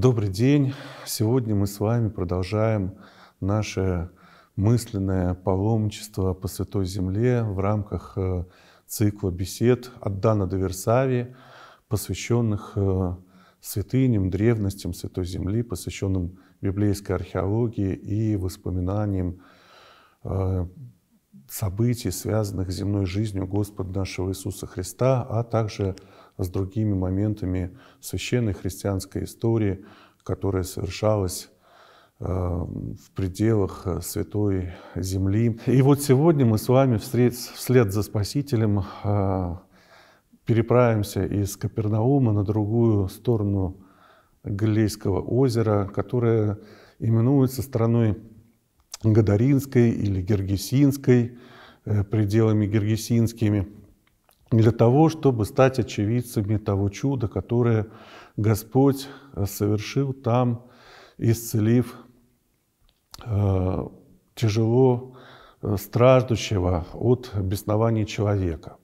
Добрый день! Сегодня мы с вами продолжаем наше мысленное паломничество по Святой Земле в рамках э, цикла бесед от Дана до Версавии, посвященных э, святыням, древностям Святой Земли, посвященным библейской археологии и воспоминаниям э, событий, связанных с земной жизнью Господа нашего Иисуса Христа, а также с другими моментами священной христианской истории, которая совершалась э, в пределах э, Святой Земли. И вот сегодня мы с вами вслед, вслед за Спасителем э, переправимся из Капернаума на другую сторону Галилейского озера, которое именуется страной Гадаринской или Гергесинской, пределами Гергесинскими для того, чтобы стать очевидцами того чуда, которое Господь э, совершил там, исцелив э, тяжело э, страждущего от беснования человека.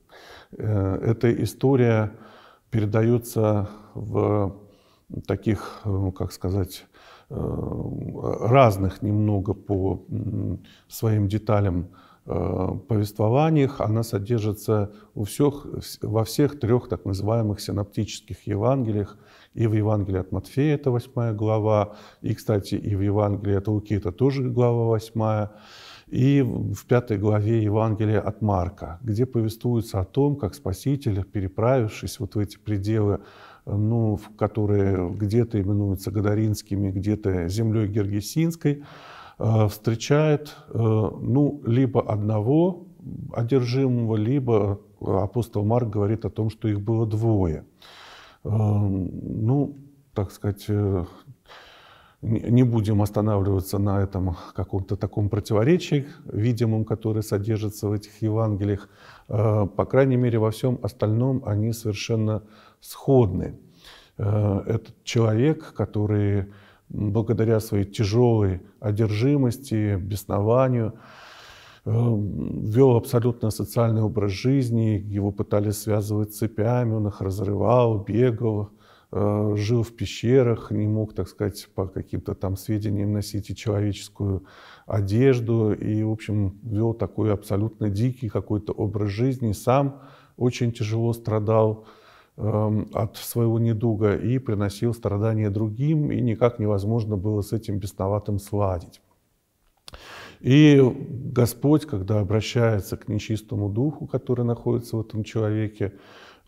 Э, эта история передается в таких, э, как сказать, разных немного по своим деталям Э, повествованиях она содержится у всех, во всех трех так называемых синаптических Евангелиях. И в Евангелии от Матфея это восьмая глава, и, кстати, и в Евангелии от Луки это тоже глава восьмая и в пятой главе Евангелия от Марка, где повествуется о том, как Спаситель, переправившись вот в эти пределы ну, в которые где-то именуются Гадаринскими, где-то землей Гергесинской, Э, встречает э, ну, либо одного одержимого, либо э, апостол Марк говорит о том, что их было двое. Ну, так сказать, не будем останавливаться на этом каком-то таком противоречии, видимом, которое содержится в этих Евангелиях. По крайней мере, во всем остальном они совершенно сходны. Этот человек, который благодаря своей тяжелой одержимости, беснованию, эм, вел абсолютно социальный образ жизни, его пытались связывать цепями, он их разрывал, бегал, э, жил в пещерах, не мог, так сказать, по каким-то там сведениям носить и человеческую одежду, и, в общем, вел такой абсолютно дикий какой-то образ жизни, сам очень тяжело страдал, Эм, от своего недуга и приносил страдания другим, и никак невозможно было с этим бесноватым сладить. И Господь, когда обращается к нечистому духу, который находится в этом человеке,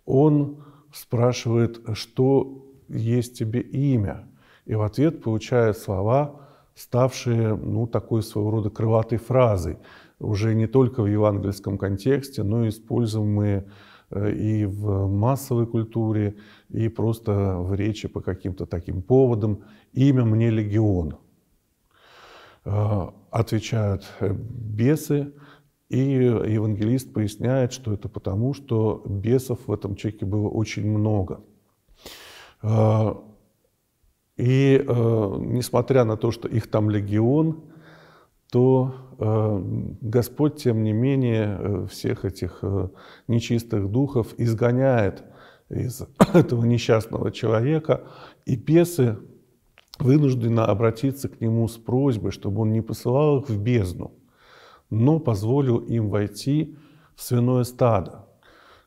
Он спрашивает, что есть тебе имя. И в ответ получает слова, ставшие ну, такой своего рода крылатой фразой, уже не только в евангельском контексте, но и используемые Э, и в массовой культуре, и просто в речи по каким-то таким поводам. Имя мне легион. Э, отвечают э, бесы, и евангелист поясняет, что это потому, что бесов в этом чеке было очень много. И несмотря на то, что их там легион, то Э, Господь, тем не менее, э, всех этих э, нечистых духов изгоняет из этого несчастного человека, и бесы вынуждены обратиться к нему с просьбой, чтобы он не посылал их в бездну, но позволил им войти в свиное стадо,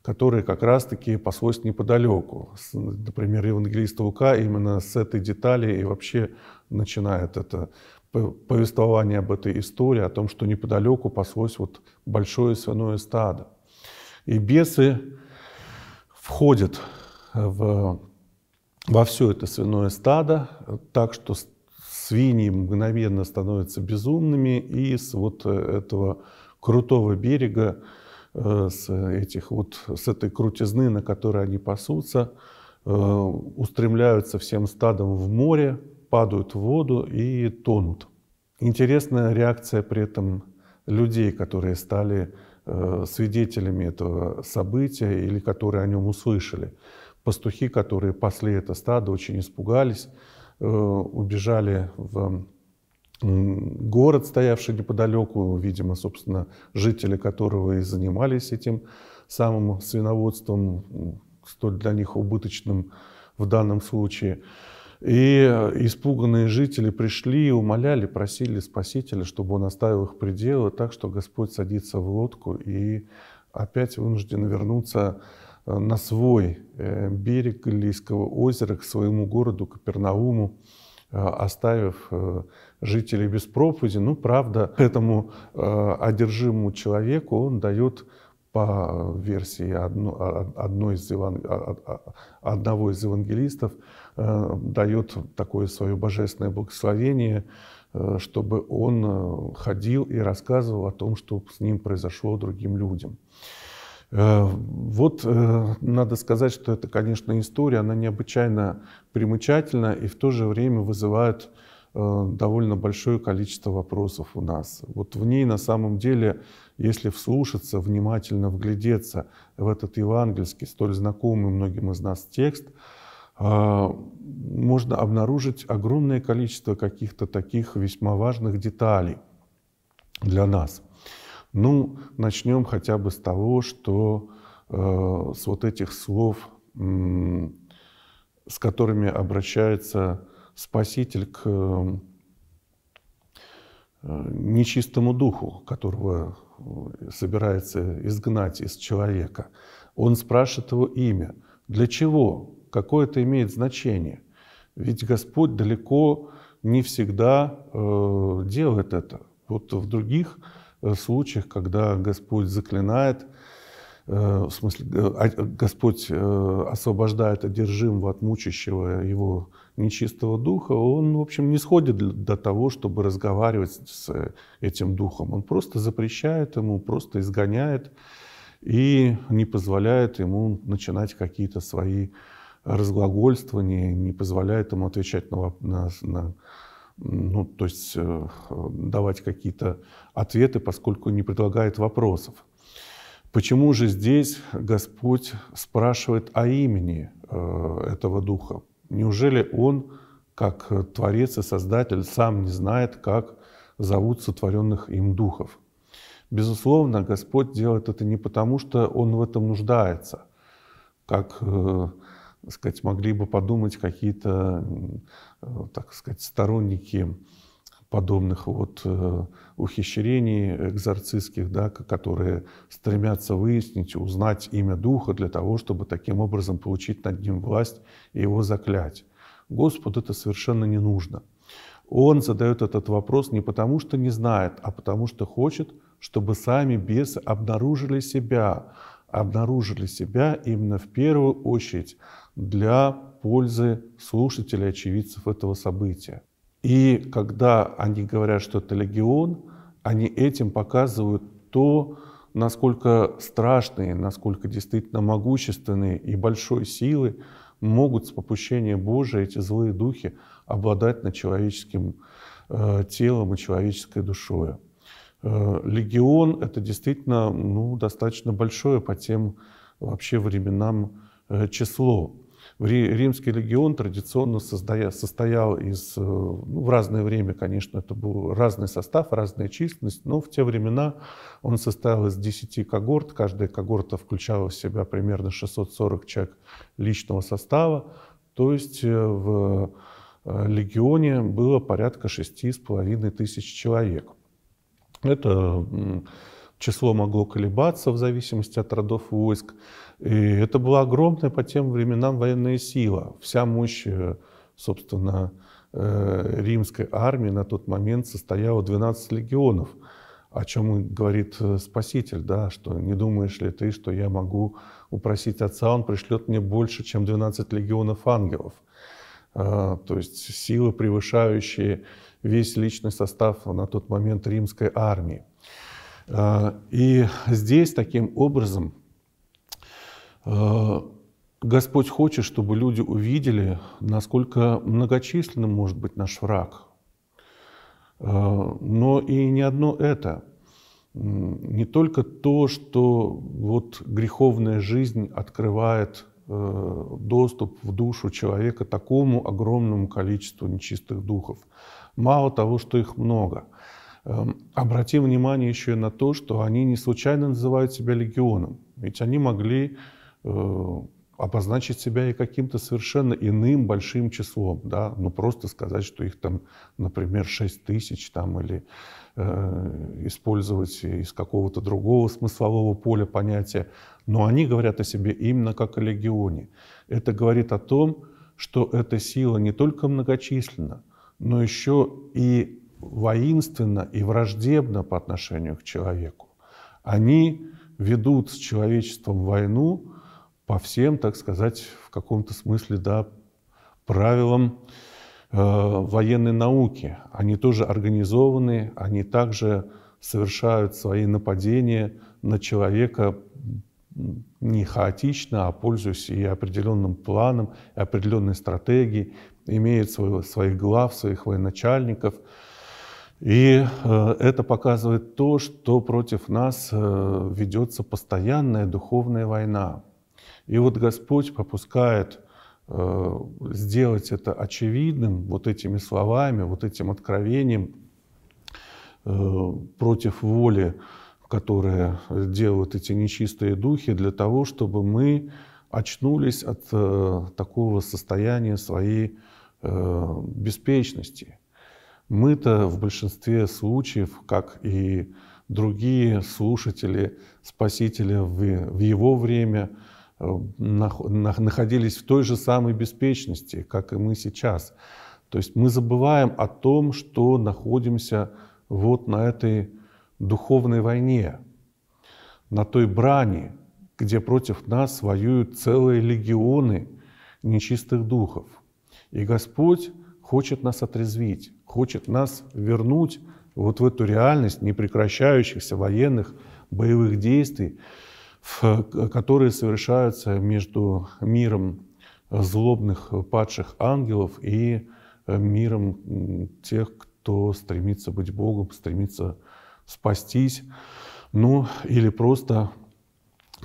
которое как раз-таки паслось неподалеку. Например, евангелист Лука именно с этой детали и вообще начинает это повествование об этой истории, о том, что неподалеку паслось вот большое свиное стадо. И бесы входят в, во все это свиное стадо так, что свиньи мгновенно становятся безумными, и с вот э, этого крутого берега, э, с, этих вот, с этой крутизны, на которой они пасутся, э, устремляются всем стадом в море, падают в воду и тонут. Интересная реакция при этом людей, которые стали э, свидетелями этого события или которые о нем услышали. Пастухи, которые пасли это стадо, очень испугались, э, убежали в город, стоявший неподалеку, видимо, собственно, жители которого и занимались этим самым свиноводством, столь для них убыточным в данном случае. И э, испуганные жители пришли и умоляли, просили Спасителя, чтобы он оставил их пределы, так что Господь садится в лодку и опять вынужден вернуться э, на свой э, берег Галилейского озера, к своему городу Капернауму, оставив жителей без проповеди. Ну, правда, этому одержимому человеку он дает по версии одно, а, одной из еван, а, а, одного из евангелистов, э, дает такое свое божественное благословение, э, чтобы он э, ходил и рассказывал о том, что с ним произошло другим людям. Вот надо сказать, что это, конечно, история, она необычайно примечательна и в то же время вызывает Э, довольно большое количество вопросов у нас. Вот в ней на самом деле, если вслушаться, внимательно вглядеться в этот евангельский, столь знакомый многим из нас текст, э, можно обнаружить огромное количество каких-то таких весьма важных деталей для нас. Ну, начнем хотя бы с того, что э, с вот этих слов, с которыми обращается Спаситель к э, нечистому духу, которого э, собирается изгнать из человека. Он спрашивает его имя. Для чего? Какое это имеет значение? Ведь Господь далеко не всегда э, делает это. Вот в других случаях, когда Господь заклинает – Э, в смысле, а, Господь э, освобождает одержимого от мучащего его нечистого духа, он, в общем, не сходит до того, чтобы разговаривать с э, этим духом. Он просто запрещает ему, просто изгоняет и не позволяет ему начинать какие-то свои разглагольствования, не позволяет ему отвечать на, на, на ну, то есть давать какие-то ответы, поскольку не предлагает вопросов. Почему же здесь Господь спрашивает о имени э, этого духа? Неужели он, как Творец и Создатель, сам не знает, как зовут сотворенных им духов? Безусловно, Господь делает это не потому, что Он в этом нуждается, как э, так сказать, могли бы подумать какие-то э, так сказать, сторонники подобных вот э, ухищрений экзорцистских, да, которые стремятся выяснить, узнать имя духа для того, чтобы таким образом получить над ним власть и его заклять. Господу это совершенно не нужно. Он задает этот вопрос не потому, что не знает, а потому, что хочет, чтобы сами бесы обнаружили себя, обнаружили себя именно в первую очередь для пользы слушателей, очевидцев этого события. И когда они говорят, что это легион, они этим показывают то, насколько страшные, насколько действительно могущественные и большой силы могут с попущения Божия эти злые духи обладать над человеческим э, телом и человеческой душой. Э, легион – это действительно ну, достаточно большое по тем вообще временам э, число. Римский легион традиционно состоял из, э, ну, в разное время, конечно, это был разный состав, разная численность, но в те времена он состоял из 10 когорт, каждая когорта включала в себя примерно 640 человек личного состава, то есть э, в э, легионе было порядка 6,5 тысяч человек. Это число могло колебаться в зависимости от родов войск. И это была огромная по тем временам военная сила. Вся мощь, э, собственно, э, римской армии на тот момент состояла 12 легионов, о чем говорит э, Спаситель, да, что не думаешь ли ты, что я могу упросить Отца, Он пришлет мне больше, чем 12 легионов ангелов. А, то есть силы, превышающие весь личный состав на тот момент римской армии. А, и здесь таким образом Э, Господь хочет, чтобы люди увидели, насколько многочисленным может быть наш враг. Э, но и не одно это. Не только то, что вот греховная жизнь открывает э, доступ в душу человека такому огромному количеству нечистых духов. Мало того, что их много. Эм, Обратим внимание еще и на то, что они не случайно называют себя легионом. Ведь они могли Э, обозначить себя и каким-то совершенно иным большим числом, да, ну просто сказать, что их там, например, 6 тысяч там или э, использовать из какого-то другого смыслового поля понятия, но они говорят о себе именно как о легионе. Это говорит о том, что эта сила не только многочисленна, но еще и воинственна и враждебна по отношению к человеку. Они ведут с человечеством войну, по всем, так сказать, в каком-то смысле, да, правилам э, военной науки. Они тоже организованы, они также совершают свои нападения на человека не хаотично, а пользуясь и определенным планом, и определенной стратегией, имеют своего, своих глав, своих военачальников. И э, это показывает то, что против нас э, ведется постоянная духовная война. И вот Господь попускает э, сделать это очевидным вот этими словами, вот этим откровением э, против воли, которые делают эти нечистые духи, для того, чтобы мы очнулись от э, такого состояния своей э, беспечности. Мы-то в большинстве случаев, как и другие слушатели спасители в, в его время – находились в той же самой беспечности, как и мы сейчас. То есть мы забываем о том, что находимся вот на этой духовной войне, на той брани, где против нас воюют целые легионы нечистых духов. И Господь хочет нас отрезвить, хочет нас вернуть вот в эту реальность непрекращающихся военных боевых действий, Э, которые совершаются между миром э, злобных э, падших ангелов и миром тех, кто стремится быть Богом, стремится спастись, ну или просто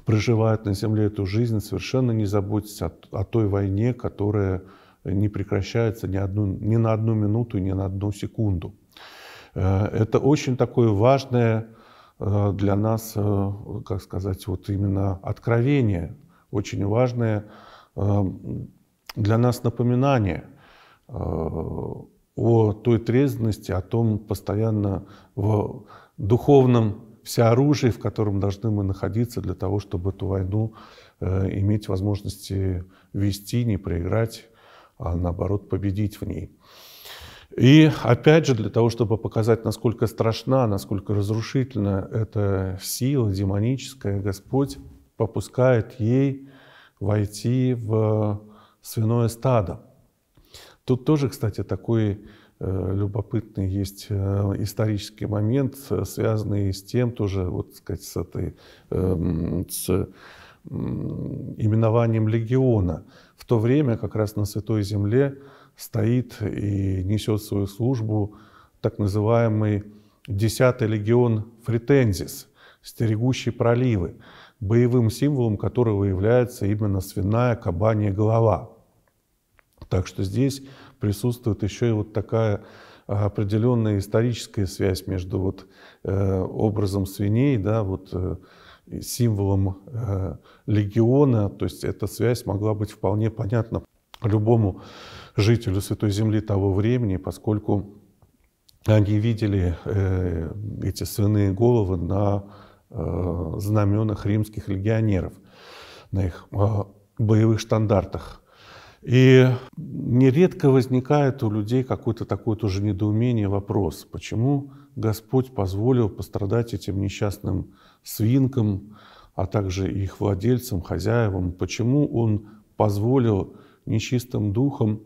проживает на земле эту жизнь, совершенно не заботясь о, о той войне, которая не прекращается ни, одну, ни на одну минуту, ни на одну секунду. Это очень такое важное Э, для нас, э, как сказать, вот именно откровение, очень важное э, для нас напоминание о той трезвенности, о том постоянно в духовном всеоружии, в котором должны мы находиться для того, чтобы эту войну иметь возможности вести, не проиграть, а наоборот победить в ней. И опять же, для того, чтобы показать, насколько страшна, насколько разрушительна эта сила демоническая, Господь попускает ей войти в свиное стадо. Тут тоже, кстати, такой э, любопытный есть э, исторический момент, э, связанный с тем тоже, вот сказать, с этой, эм, с именованием легиона. В то время как раз на Святой Земле стоит и несет свою службу так называемый десятый легион Фритензис, стерегущий проливы, боевым символом которого является именно свиная кабанья голова. Так что здесь присутствует еще и вот такая а, определенная историческая связь между вот, э, образом свиней, да, вот, э, символом э, легиона, то есть эта связь могла быть вполне понятна любому жителю Святой Земли того времени, поскольку они видели э, эти свиные головы на э, знаменах римских легионеров, на их э, боевых штандартах. И нередко возникает у людей какое-то такое тоже недоумение, вопрос, почему Господь позволил пострадать этим несчастным свинкам, а также их владельцам, хозяевам, почему Он позволил нечистым духом,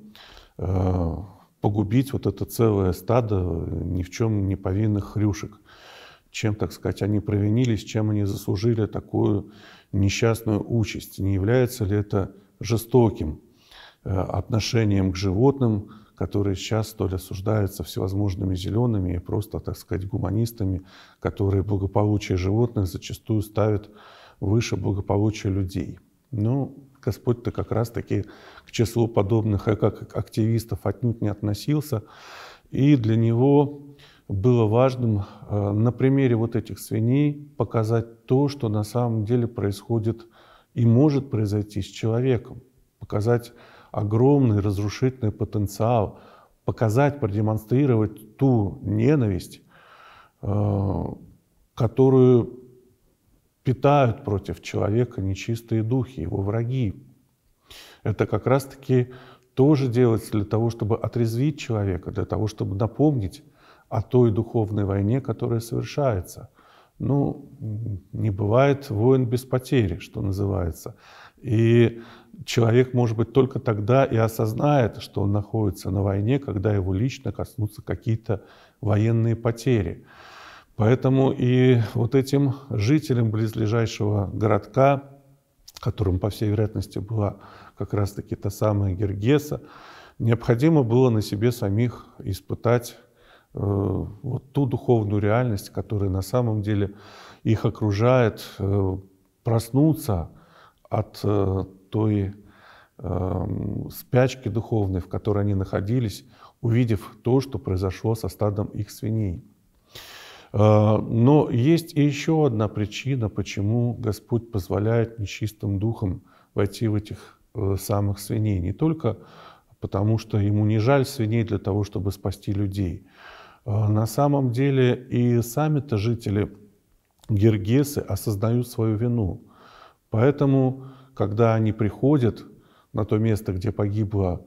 э, погубить вот это целое стадо э, ни в чем не повинных хрюшек. Чем, так сказать, они провинились, чем они заслужили такую несчастную участь? Не является ли это жестоким э, отношением к животным, которые сейчас столь осуждаются всевозможными зелеными и просто, так сказать, гуманистами, которые благополучие животных зачастую ставят выше благополучия людей. Ну, Господь-то как раз-таки к числу подобных и э, как активистов отнюдь не относился. И для него было важным э, на примере вот этих свиней показать то, что на самом деле происходит и может произойти с человеком. Показать огромный разрушительный потенциал, показать, продемонстрировать ту ненависть, э, которую питают против человека нечистые духи, его враги. Это как раз-таки тоже делается для того, чтобы отрезвить человека, для того, чтобы напомнить о той духовной войне, которая совершается. Ну, не бывает войн без потери, что называется. И человек, может быть, только тогда и осознает, что он находится на войне, когда его лично коснутся какие-то военные потери – Поэтому и вот этим жителям близлежащего городка, которым, по всей вероятности, была как раз-таки та самая Гергеса, необходимо было на себе самих испытать э, вот ту духовную реальность, которая на самом деле их окружает, э, проснуться от э, той эм, спячки духовной, в которой они находились, увидев то, что произошло со стадом их свиней. Э, но есть и еще одна причина, почему Господь позволяет нечистым духам войти в этих э, самых свиней. Не только потому, что ему не жаль свиней для того, чтобы спасти людей. Э, на самом деле и сами-то жители Гергесы осознают свою вину. Поэтому, когда они приходят на то место, где погибло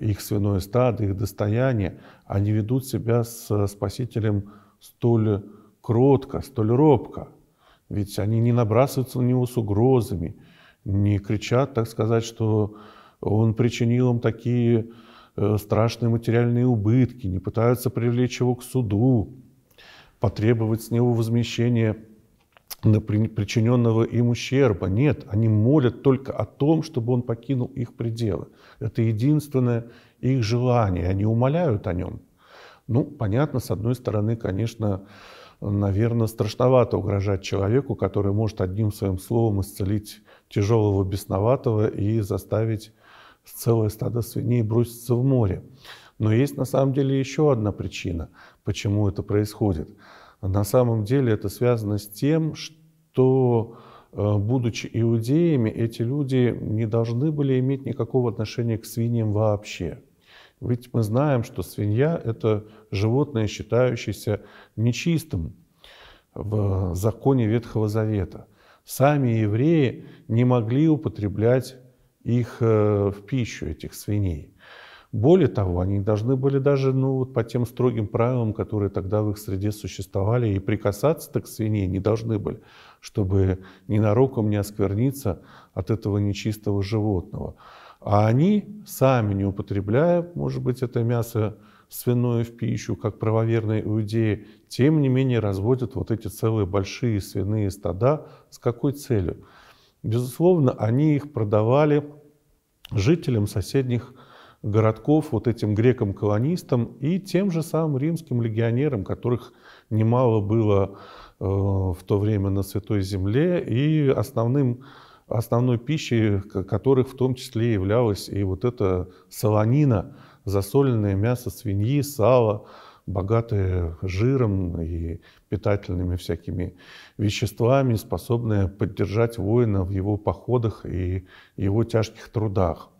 их свиное стадо, их достояние, они ведут себя с Спасителем столь кротко, столь робко. Ведь они не набрасываются на него с угрозами, не кричат, так сказать, что он причинил им такие э, страшные материальные убытки, не пытаются привлечь его к суду, потребовать с него возмещения на причиненного им ущерба. Нет, они молят только о том, чтобы он покинул их пределы. Это единственное их желание, они умоляют о нем. Ну, понятно, с одной стороны, конечно, наверное, страшновато угрожать человеку, который может одним своим словом исцелить тяжелого бесноватого и заставить целое стадо свиней броситься в море. Но есть на самом деле еще одна причина, почему это происходит. На самом деле это связано с тем, что, э, будучи иудеями, эти люди не должны были иметь никакого отношения к свиньям вообще. Ведь мы знаем, что свинья – это животное, считающееся нечистым в э, законе Ветхого Завета. Сами евреи не могли употреблять их э, в пищу, этих свиней. Более того, они должны были даже ну, вот по тем строгим правилам, которые тогда в их среде существовали, и прикасаться к свиней не должны были, чтобы ненароком не оскверниться от этого нечистого животного. А они, сами не употребляя, может быть, это мясо свиное в пищу, как правоверные иудеи, тем не менее разводят вот эти целые большие свиные стада. С какой целью? Безусловно, они их продавали жителям соседних городков, вот этим грекам-колонистам и тем же самым римским легионерам, которых немало было э, в то время на Святой Земле. И основным основной пищей которых в том числе являлась и вот эта солонина, засоленное мясо свиньи, сало, богатое жиром и питательными всякими веществами, способное поддержать воина в его походах и его тяжких трудах.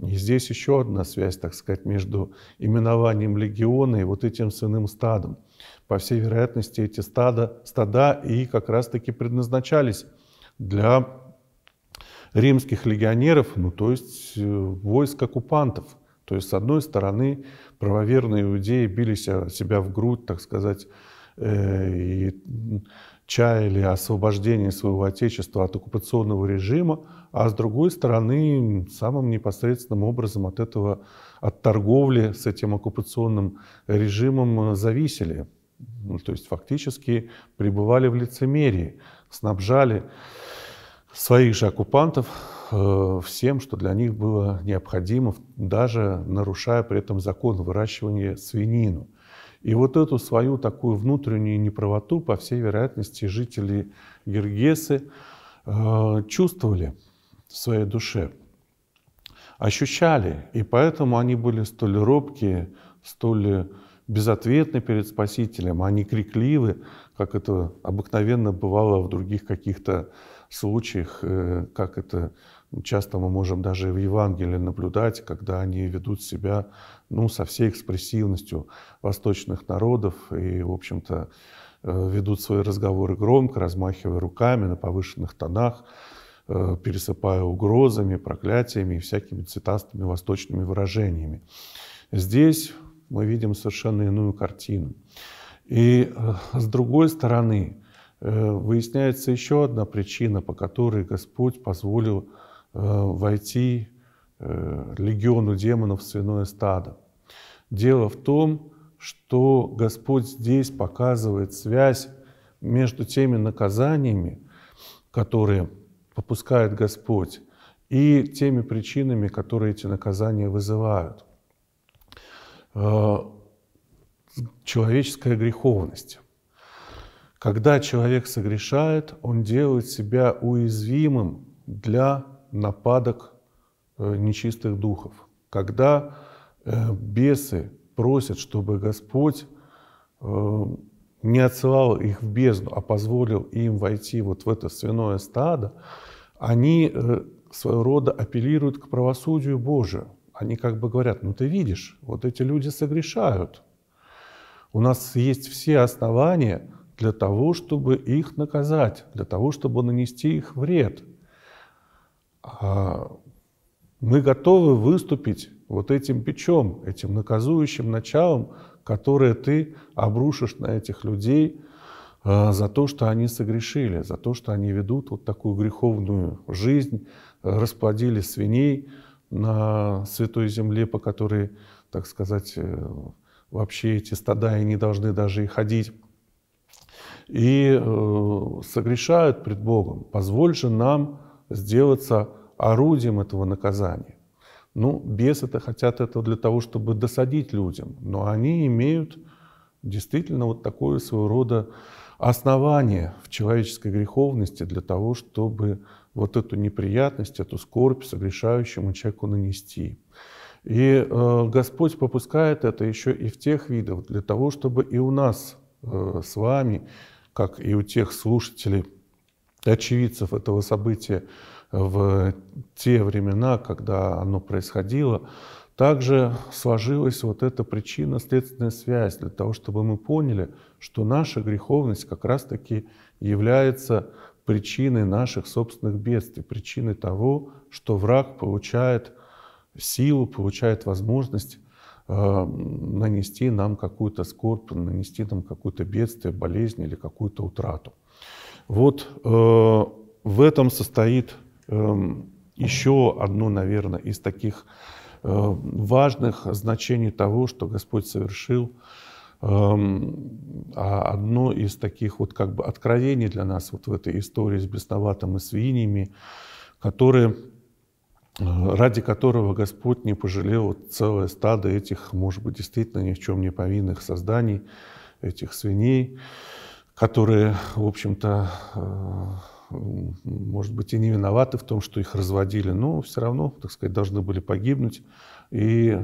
И здесь еще одна связь, так сказать, между именованием легиона и вот этим сыным стадом. По всей вероятности, эти стада, стада и как раз-таки предназначались для римских легионеров, ну то есть э, войск оккупантов. То есть, с одной стороны, правоверные иудеи били себя в грудь, так сказать, э, и чаяли освобождение своего отечества от оккупационного режима, а с другой стороны, самым непосредственным образом от этого, от торговли с этим оккупационным режимом э, зависели. Ну, то есть фактически пребывали в лицемерии, снабжали своих же оккупантов э, всем, что для них было необходимо, даже нарушая при этом закон выращивания свинину. И вот эту свою такую внутреннюю неправоту, по всей вероятности, жители Гергесы э, чувствовали в своей душе, ощущали. И поэтому они были столь робкие, столь безответны перед Спасителем, они крикливы, как это обыкновенно бывало в других каких-то случаях, э, как это ну, часто мы можем даже в Евангелии наблюдать, когда они ведут себя ну, со всей экспрессивностью восточных народов и, в общем-то, э, ведут свои разговоры громко, размахивая руками на повышенных тонах, э, пересыпая угрозами, проклятиями и всякими цитастыми восточными выражениями. Здесь мы видим совершенно иную картину. И с другой стороны, Э, выясняется еще одна причина, по которой Господь позволил э, войти э, легиону демонов в свиное стадо. Дело в том, что Господь здесь показывает связь между теми наказаниями, которые попускает Господь, и теми причинами, которые эти наказания вызывают. Человеческая греховность. Когда человек согрешает, он делает себя уязвимым для нападок э, нечистых духов. Когда э, бесы просят, чтобы Господь э, не отсылал их в бездну, а позволил им войти вот в это свиное стадо, они своего рода апеллируют к правосудию Божию. Они как бы говорят, ну ты видишь, вот эти люди согрешают. У нас есть все основания – для того, чтобы их наказать, для того, чтобы нанести их вред. А мы готовы выступить вот этим печом, этим наказующим началом, которое ты обрушишь на этих людей а, за то, что они согрешили, за то, что они ведут вот такую греховную жизнь, расплодили свиней на святой земле, по которой, так сказать, э, вообще эти стада и не должны даже и ходить и э, согрешают пред Богом. Позволь же нам сделаться орудием этого наказания. Ну, бесы-то хотят этого для того, чтобы досадить людям, но они имеют действительно вот такое своего рода основание в человеческой греховности для того, чтобы вот эту неприятность, эту скорбь согрешающему человеку нанести. И э, Господь попускает это еще и в тех видах для того, чтобы и у нас э, с вами как и у тех слушателей, очевидцев этого события в те времена, когда оно происходило, также сложилась вот эта причинно-следственная связь для того, чтобы мы поняли, что наша греховность как раз-таки является причиной наших собственных бедствий, причиной того, что враг получает силу, получает возможность Э, нанести нам какую-то скорбь, нанести нам какое-то бедствие, болезнь или какую-то утрату. Вот э, в этом состоит э, еще одно, наверное, из таких э, важных значений того, что Господь совершил. Э, одно из таких вот как бы откровений для нас вот в этой истории с бесноватым и свиньями, которые ради которого Господь не пожалел целое стадо этих, может быть, действительно ни в чем не повинных созданий, этих свиней, которые, в общем-то, э, может быть, и не виноваты в том, что их разводили, но все равно, так сказать, должны были погибнуть. И,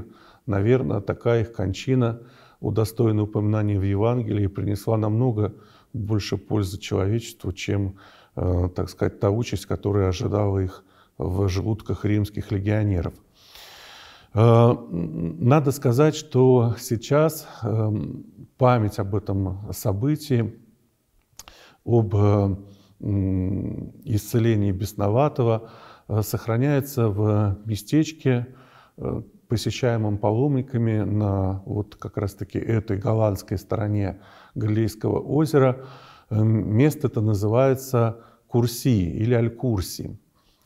наверное, такая их кончина, удостоенная упоминания в Евангелии, принесла намного больше пользы человечеству, чем, э, так сказать, та участь, которая ожидала их в желудках римских легионеров. Э, надо сказать, что сейчас э, память об этом событии, об э, исцелении Бесноватого сохраняется в местечке, посещаемом паломниками на вот как раз-таки этой голландской стороне Галилейского озера. Место это называется Курси или Аль-Курси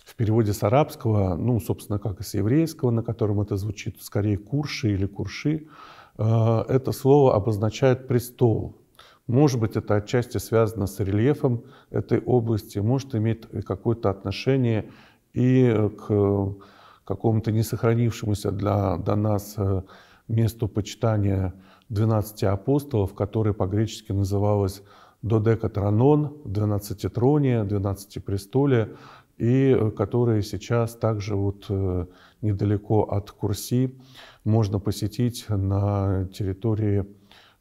в переводе с арабского, ну, собственно, как и с еврейского, на котором это звучит, скорее курши или курши, э, это слово обозначает престол. Может быть, это отчасти связано с рельефом этой области, может иметь какое-то отношение и к э, какому-то несохранившемуся сохранившемуся для, до нас э, месту почитания 12 апостолов, которое по-гречески называлось додекатронон, двенадцатитрония, престоле и э, которые сейчас также вот э, недалеко от Курси можно посетить на территории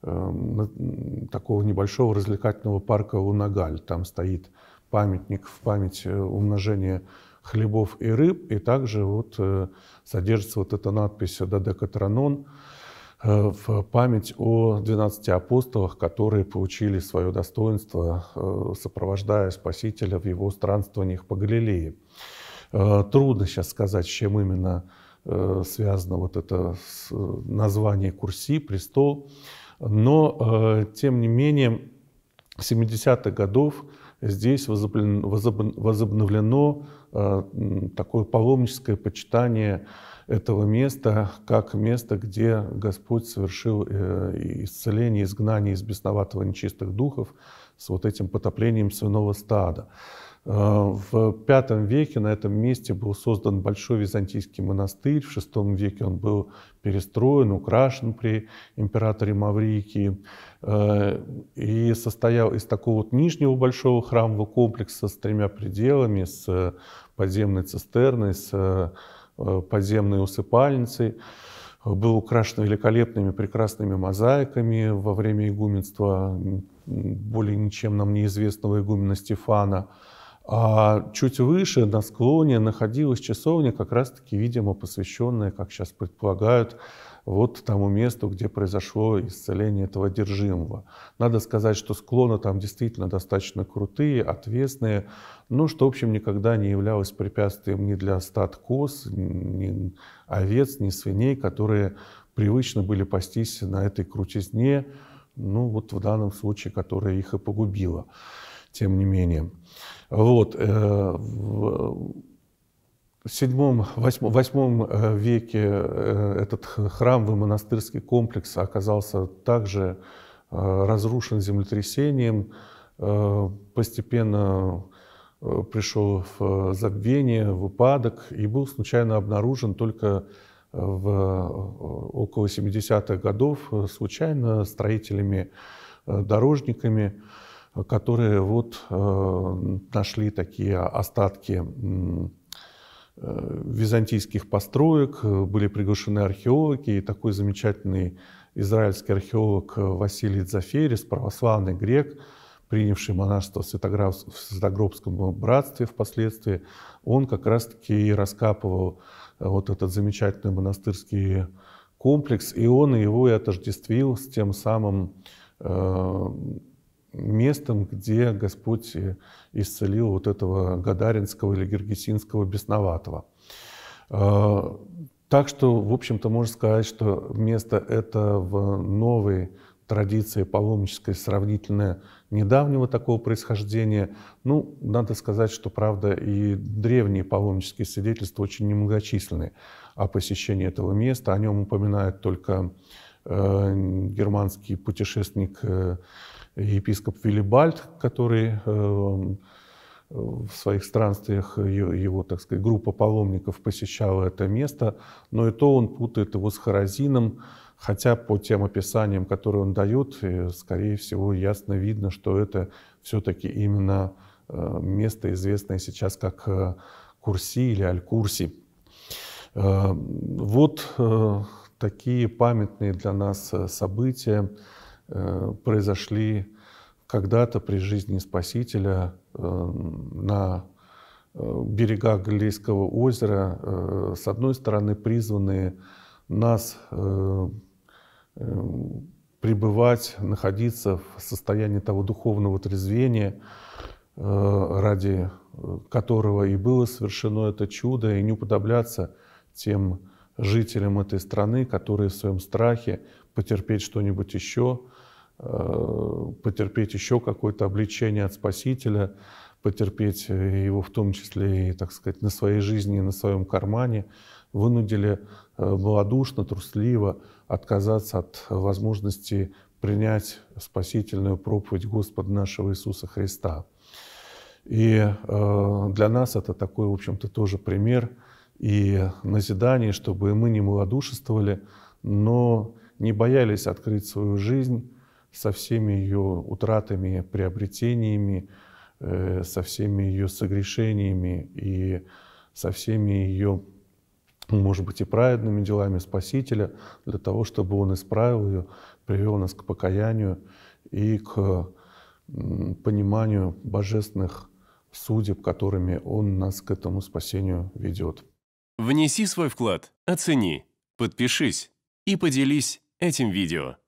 эм, такого небольшого развлекательного парка Унагаль. Там стоит памятник в память э, умножения хлебов и рыб, и также вот содержится вот эта надпись «Дадекатранон», Э, в память о 12 апостолах, которые получили свое достоинство, э, сопровождая Спасителя в его странствованиях по Галилее. Э, трудно сейчас сказать, с чем именно связано вот это название Курси, престол, но, тем не менее, 70-х годов здесь возобновлено такое паломническое почитание этого места как место, где Господь совершил э, исцеление, изгнание из бесноватого нечистых духов с вот этим потоплением свиного стада. Э, в V веке на этом месте был создан большой византийский монастырь, в VI веке он был перестроен, украшен при императоре Маврикии э, и состоял из такого вот нижнего большого храмового комплекса с тремя пределами, с подземной цистерной, с Э, подземные усыпальницы, э, был украшен великолепными, прекрасными мозаиками во время игуменства более ничем нам неизвестного игумена Стефана. А чуть выше, на склоне, находилась часовня, как раз-таки, видимо, посвященная, как сейчас предполагают, вот тому месту, где произошло исцеление этого одержимого. Надо сказать, что склоны там действительно достаточно крутые, отвесные, но что, в общем, никогда не являлось препятствием ни для стад коз, ни овец, ни свиней, которые привычно были пастись на этой крутизне, ну вот в данном случае, которая их и погубила, тем не менее. Вот. Э, в в vii восьмом э, веке э, этот храмовый монастырский комплекс оказался также э, разрушен землетрясением, постепенно пришел в забвение, в упадок и был случайно обнаружен только в около 70-х годов случайно строителями, дорожниками, которые вот нашли такие остатки Э, византийских построек, э, были приглашены археологи, и такой замечательный израильский археолог э, Василий Дзаферис, православный грек, принявший монашество в Святогробском братстве впоследствии, он как раз-таки и раскапывал вот этот замечательный монастырский комплекс, и он его и отождествил с тем самым местом, где Господь исцелил вот этого Гадаринского или Гергесинского бесноватого. А, так что, в общем-то, можно сказать, что место это в новой традиции паломнической сравнительно недавнего такого происхождения. Ну, надо сказать, что, правда, и древние паломнические свидетельства очень немногочисленны о посещении этого места. О нем упоминает только э, германский путешественник э, епископ Вилибальд, который э, в своих странствиях его, так сказать, группа паломников посещала это место, но и то он путает его с Харазином, хотя по тем описаниям, которые он дает, э, скорее всего, ясно видно, что это все-таки именно э, место, известное сейчас как Курси или Аль-Курси. Вот такие памятные для нас события – Э, произошли когда-то при жизни Спасителя э, на э, берегах Галилейского озера, с одной стороны, призванные нас пребывать, находиться в состоянии того духовного трезвения, ради которого и было совершено это чудо, и не уподобляться тем жителям этой страны, которые в своем страхе потерпеть что-нибудь еще – Э, потерпеть еще какое-то обличение от Спасителя, потерпеть э, его в том числе и, так сказать, на своей жизни и на своем кармане, вынудили э, малодушно, трусливо отказаться от возможности принять спасительную проповедь Господа нашего Иисуса Христа. И для нас это такой, в общем-то, тоже пример и назидание, чтобы мы не малодушествовали, но не боялись открыть свою жизнь со всеми ее утратами, приобретениями, э, со всеми ее согрешениями и со всеми ее, может быть, и праведными делами Спасителя, для того, чтобы Он исправил ее, привел нас к покаянию и к пониманию божественных судеб, которыми Он нас к этому спасению ведет. Внеси свой вклад, оцени, подпишись и поделись этим видео.